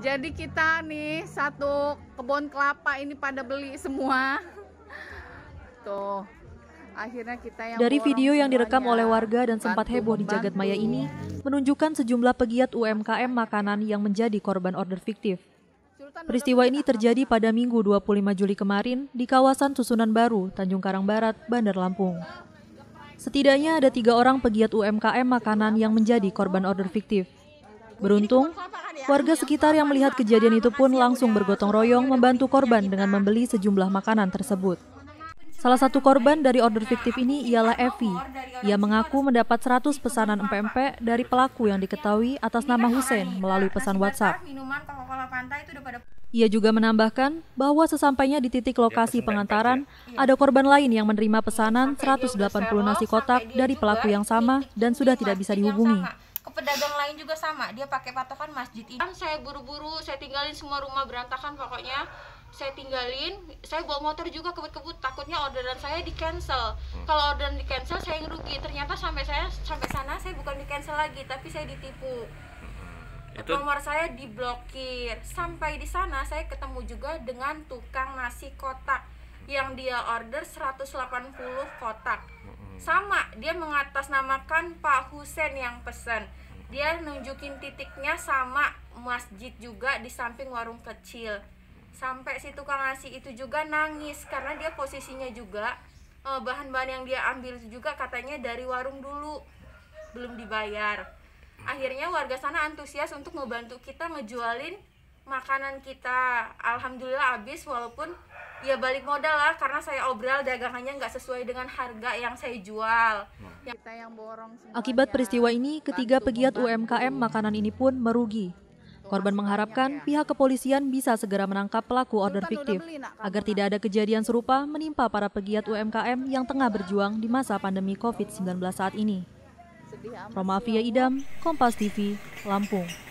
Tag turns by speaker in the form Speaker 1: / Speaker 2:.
Speaker 1: jadi kita nih satu kebun kelapa ini pada beli semua tuh akhirnya kita yang dari video yang direkam oleh
Speaker 2: warga dan sempat heboh di jagat maya ini menunjukkan sejumlah pegiat UMKM makanan yang menjadi korban order fiktif Peristiwa ini terjadi pada Minggu 25 Juli kemarin di kawasan Susunan Baru, Tanjung Karang Barat, Bandar Lampung. Setidaknya ada tiga orang pegiat UMKM makanan yang menjadi korban order fiktif. Beruntung, warga sekitar yang melihat kejadian itu pun langsung bergotong royong membantu korban dengan membeli sejumlah makanan tersebut. Salah satu korban dari order fiktif ini ialah Evi. Ia mengaku mendapat 100 pesanan MPMP dari pelaku yang diketahui atas nama Hussein melalui pesan WhatsApp. Ia juga menambahkan bahwa sesampainya di titik lokasi pengantaran, ada korban lain yang menerima pesanan 180 nasi kotak dari pelaku yang sama dan sudah tidak bisa dihubungi
Speaker 1: lain juga sama dia pakai patokan masjid ini kan saya buru-buru saya tinggalin semua rumah berantakan pokoknya saya tinggalin saya bawa motor juga kebut-kebut takutnya orderan saya di cancel hmm. kalau orderan di cancel saya yang rugi ternyata sampai saya sampai sana saya bukan di cancel lagi tapi saya ditipu
Speaker 2: hmm, itu... nomor
Speaker 1: saya diblokir sampai di sana saya ketemu juga dengan tukang nasi kotak yang dia order 180 kotak hmm. sama dia mengatasnamakan Pak Husen yang pesan dia nunjukin titiknya sama masjid juga di samping warung kecil sampai si tukang nasi itu juga nangis karena dia posisinya juga eh, bahan-bahan yang dia ambil juga katanya dari warung dulu belum dibayar akhirnya warga sana antusias untuk membantu kita ngejualin makanan kita alhamdulillah habis walaupun ya balik modal lah karena saya obral dagangannya nggak sesuai dengan harga yang saya jual. Ya. Kita yang borong
Speaker 2: Akibat ya. peristiwa ini, ketiga pegiat UMKM makanan ini pun merugi. Korban mengharapkan ya. pihak kepolisian bisa segera menangkap pelaku order fiktif agar tidak ada kejadian serupa menimpa para pegiat UMKM yang tengah berjuang di masa pandemi COVID-19 saat ini. Romafia Idam, Kompas TV, Lampung.